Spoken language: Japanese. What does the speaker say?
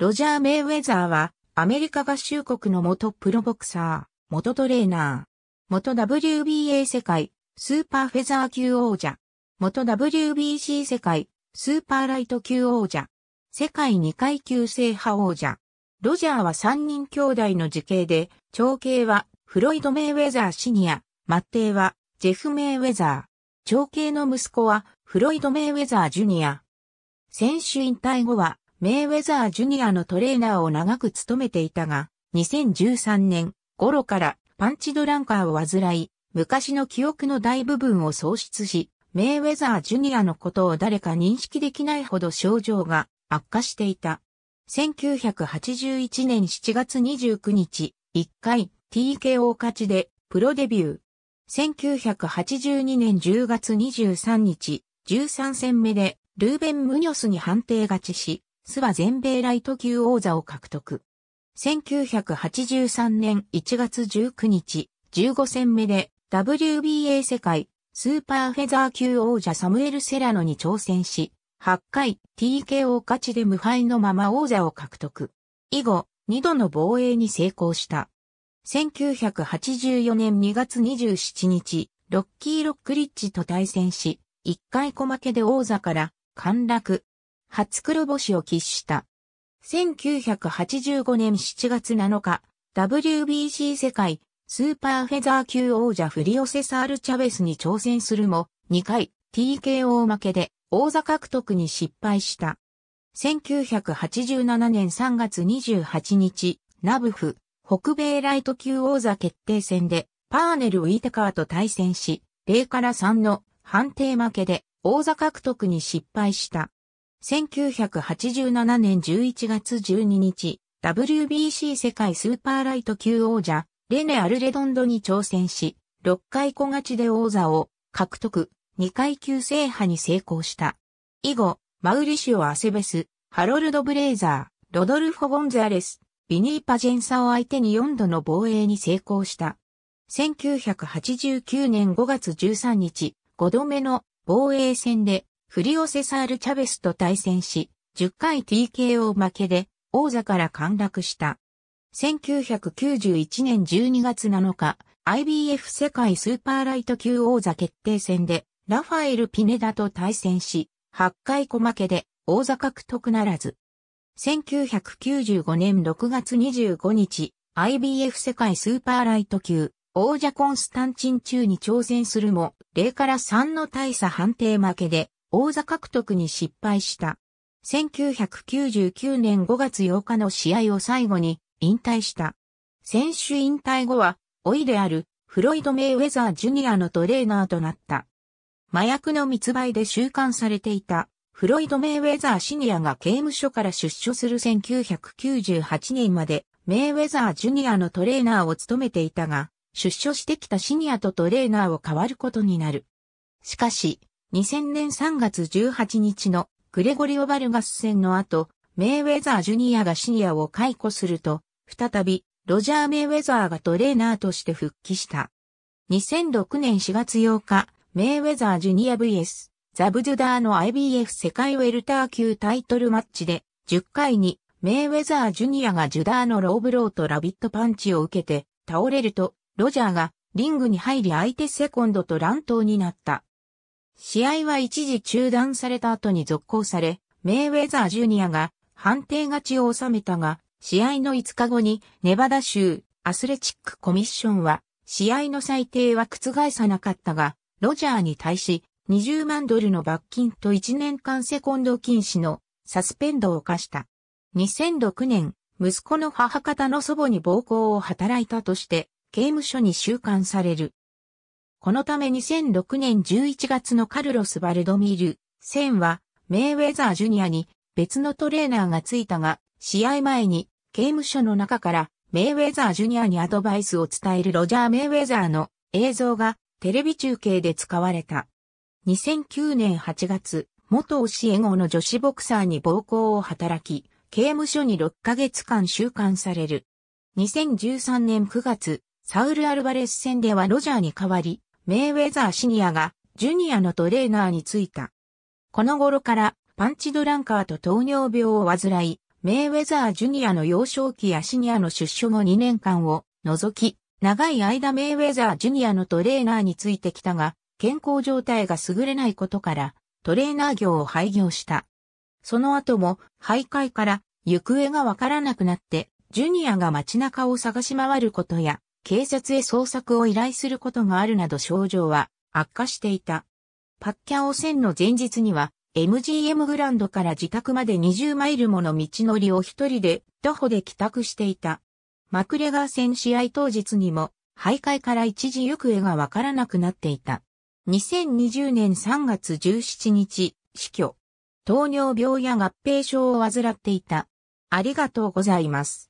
ロジャー・メイウェザーは、アメリカ合衆国の元プロボクサー、元トレーナー、元 WBA 世界、スーパーフェザー級王者、元 WBC 世界、スーパーライト級王者、世界2階級制覇王者。ロジャーは3人兄弟の時系で、長兄はフロイド・メイウェザーシニア、末イはジェフ・メイウェザー。長兄の息子はフロイド・メイウェザージュニア。選手引退後はメイウェザージュニアのトレーナーを長く務めていたが、2013年頃からパンチドランカーを患い、昔の記憶の大部分を喪失し、メイウェザージュニアのことを誰か認識できないほど症状が悪化していた。1981年7月29日、1回 TKO 勝ちでプロデビュー。1982年10月23日、13戦目でルーベン・ムニョスに判定勝ちし、スは全米ライト級王座を獲得。1983年1月19日、15戦目で WBA 世界スーパーフェザー級王者サムエル・セラノに挑戦し、8回 TKO 勝ちで無敗のまま王座を獲得。以後、2度の防衛に成功した。1984年2月27日、ロッキー・ロックリッチと対戦し、1回小負けで王座から陥落、初黒星を喫した。1985年7月7日、WBC 世界スーパーフェザー級王者フリオセサール・チャベスに挑戦するも、2回 TKO 負けで王座獲得に失敗した。1987年3月28日、ナブフ、北米ライト級王座決定戦で、パーネル・ウィテカーと対戦し、0から3の判定負けで王座獲得に失敗した。1987年11月12日、WBC 世界スーパーライト級王者、レネ・アルレドンドに挑戦し、6回小勝ちで王座を獲得、2階級制覇に成功した。以後、マウリシオ・アセベス、ハロルド・ブレイザー、ロドルフォ・ゴンザレス、ビニー・パジェンサを相手に4度の防衛に成功した。1989年5月13日、5度目の防衛戦でフリオセサール・チャベスと対戦し、10回 TKO 負けで王座から陥落した。1991年12月7日、IBF 世界スーパーライト級王座決定戦で、ラファエル・ピネダと対戦し、8回小負けで王座獲得ならず。1995年6月25日、IBF 世界スーパーライト級、王者コンスタンチン中に挑戦するも、0から3の大差判定負けで、王座獲得に失敗した。1999年5月8日の試合を最後に引退した。選手引退後は、老いであるフロイド・メイウェザー・ジュニアのトレーナーとなった。麻薬の密売で収監されていたフロイド・メイウェザー・シニアが刑務所から出所する1998年までメイウェザー・ジュニアのトレーナーを務めていたが、出所してきたシニアとトレーナーを変わることになる。しかし、2000年3月18日のグレゴリオ・バルガス戦の後、メイウェザージュニアがシニアを解雇すると、再びロジャー・メイウェザーがトレーナーとして復帰した。2006年4月8日、メイウェザージュニア VS ザブドゥダーの IBF 世界ウェルター級タイトルマッチで10回にメイウェザージュニアがジュダーのローブローとラビットパンチを受けて倒れるとロジャーがリングに入り相手セコンドと乱闘になった。試合は一時中断された後に続行され、メイウェザージュニアが判定勝ちを収めたが、試合の5日後にネバダ州アスレチックコミッションは試合の裁定は覆さなかったが、ロジャーに対し20万ドルの罰金と1年間セコンド禁止のサスペンドを課した。2006年、息子の母方の祖母に暴行を働いたとして、刑務所に収監される。このため2006年11月のカルロス・バルドミール、戦は、メイウェザー・ジュニアに別のトレーナーがついたが、試合前に刑務所の中からメイウェザー・ジュニアにアドバイスを伝えるロジャー・メイウェザーの映像がテレビ中継で使われた。2009年8月、元教え子の女子ボクサーに暴行を働き、刑務所に6ヶ月間収監される。2013年9月、サウル・アルバレス戦ではロジャーに代わり、メイウェザーシニアがジュニアのトレーナーについた。この頃からパンチドランカーと糖尿病を患い、メイウェザージュニアの幼少期やシニアの出所後2年間を除き、長い間メイウェザージュニアのトレーナーについてきたが、健康状態が優れないことからトレーナー業を廃業した。その後も徘徊から行方がわからなくなって、ジュニアが街中を探し回ることや、警察へ捜索を依頼することがあるなど症状は悪化していた。パッキャオ戦の前日には、MGM グランドから自宅まで20マイルもの道のりを一人で徒歩で帰宅していた。マクレガー戦試合当日にも、徘徊から一時行方がわからなくなっていた。2020年3月17日、死去。糖尿病や合併症を患っていた。ありがとうございます。